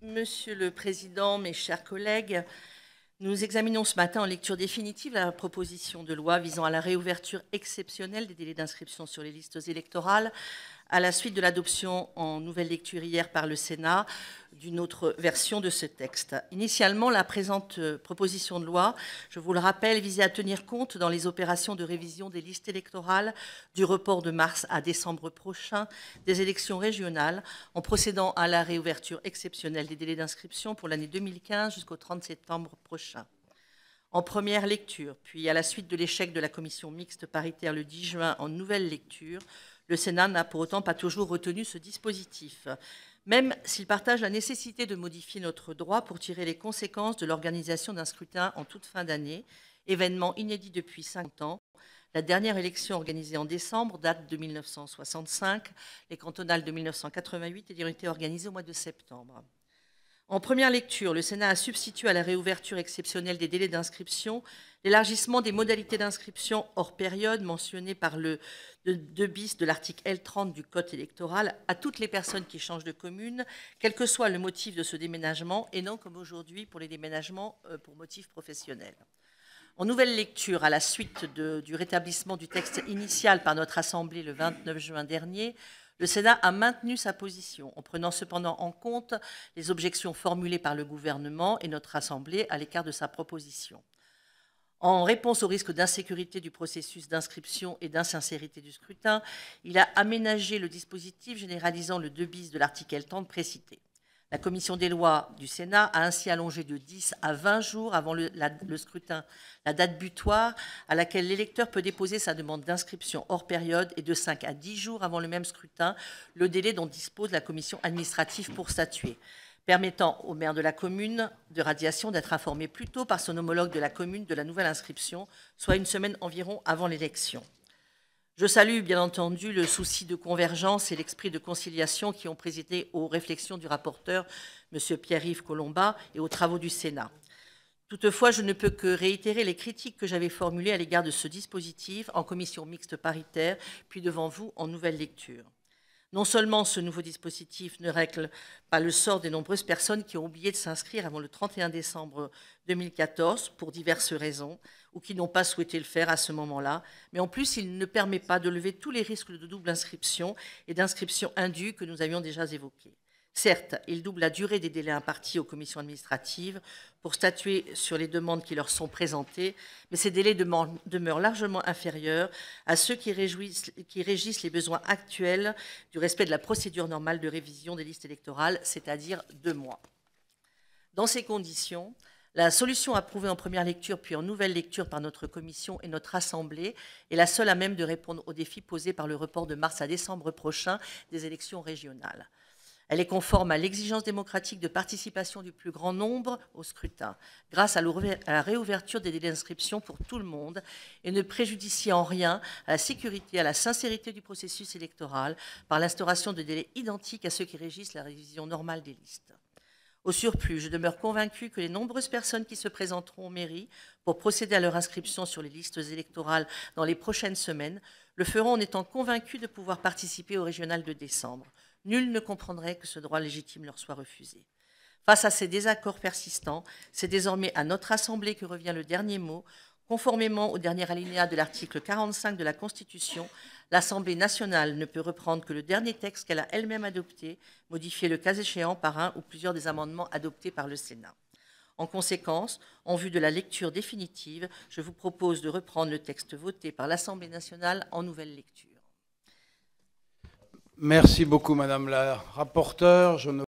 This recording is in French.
Monsieur le Président, mes chers collègues, nous examinons ce matin en lecture définitive la proposition de loi visant à la réouverture exceptionnelle des délais d'inscription sur les listes électorales à la suite de l'adoption en nouvelle lecture hier par le Sénat d'une autre version de ce texte. Initialement, la présente euh, proposition de loi, je vous le rappelle, visait à tenir compte dans les opérations de révision des listes électorales du report de mars à décembre prochain des élections régionales en procédant à la réouverture exceptionnelle des délais d'inscription pour l'année 2015 jusqu'au 30 septembre prochain en première lecture, puis à la suite de l'échec de la commission mixte paritaire le 10 juin en nouvelle lecture, le Sénat n'a pour autant pas toujours retenu ce dispositif, même s'il partage la nécessité de modifier notre droit pour tirer les conséquences de l'organisation d'un scrutin en toute fin d'année, événement inédit depuis cinq ans. La dernière élection organisée en décembre date de 1965, les cantonales de 1988 ont été organisées au mois de septembre. En première lecture, le Sénat a substitué à la réouverture exceptionnelle des délais d'inscription l'élargissement des modalités d'inscription hors période mentionnées par le 2 bis de l'article L30 du Code électoral à toutes les personnes qui changent de commune, quel que soit le motif de ce déménagement, et non comme aujourd'hui pour les déménagements euh, pour motifs professionnels. En nouvelle lecture, à la suite du rétablissement du texte initial par notre Assemblée le 29 juin dernier, le Sénat a maintenu sa position, en prenant cependant en compte les objections formulées par le gouvernement et notre Assemblée à l'écart de sa proposition. En réponse au risque d'insécurité du processus d'inscription et d'insincérité du scrutin, il a aménagé le dispositif généralisant le 2 bis de l'article 30 précité. La commission des lois du Sénat a ainsi allongé de 10 à 20 jours avant le, scrutin la date butoir à laquelle l'électeur peut déposer sa demande d'inscription hors période et de 5 à 10 jours avant le même scrutin le délai dont dispose la commission administrative pour statuer permettant au maire de la commune de radiation d'être informé plus tôt par son homologue de la commune de la nouvelle inscription, soit une semaine environ avant l'élection. Je salue bien entendu le souci de convergence et l'esprit de conciliation qui ont présidé aux réflexions du rapporteur, M. Pierre-Yves Colomba, et aux travaux du Sénat. Toutefois, je ne peux que réitérer les critiques que j'avais formulées à l'égard de ce dispositif en commission mixte paritaire, puis devant vous en nouvelle lecture. Non seulement ce nouveau dispositif ne règle pas le sort des nombreuses personnes qui ont oublié de s'inscrire avant le 31 décembre 2014 pour diverses raisons ou qui n'ont pas souhaité le faire à ce moment-là, mais en plus il ne permet pas de lever tous les risques de double inscription et d'inscription indue que nous avions déjà évoqués. Certes, il double la durée des délais impartis aux commissions administratives pour statuer sur les demandes qui leur sont présentées, mais ces délais demeurent largement inférieurs à ceux qui, régissent les besoins actuels du respect de la procédure normale de révision des listes électorales, c'est-à-dire deux mois. Dans ces conditions, la solution approuvée en première lecture puis en nouvelle lecture par notre commission et notre assemblée est la seule à même de répondre aux défis posés par le report de mars à décembre prochain des élections régionales. Elle est conforme à l'exigence démocratique de participation du plus grand nombre au scrutin, grâce à la réouverture des délais d'inscription pour tout le monde, et ne préjudicie en rien à la sécurité et à la sincérité du processus électoral par l'instauration de délais identiques à ceux qui régissent la révision normale des listes. Au surplus, je demeure convaincue que les nombreuses personnes qui se présenteront aux mairies pour procéder à leur inscription sur les listes électorales dans les prochaines semaines le feront en étant convaincues de pouvoir participer au régional de décembre. Nul ne comprendrait que ce droit légitime leur soit refusé. Face à ces désaccords persistants, c'est désormais à notre Assemblée que revient le dernier mot. Conformément au dernier alinéa de l'article 45 de la Constitution, l'Assemblée nationale ne peut reprendre que le dernier texte qu'elle a elle-même adopté, modifié le cas échéant par un ou plusieurs des amendements adoptés par le Sénat. En conséquence, en vue de la lecture définitive, je vous propose de reprendre le texte voté par l'Assemblée nationale en nouvelle lecture. Merci beaucoup, Madame la rapporteure.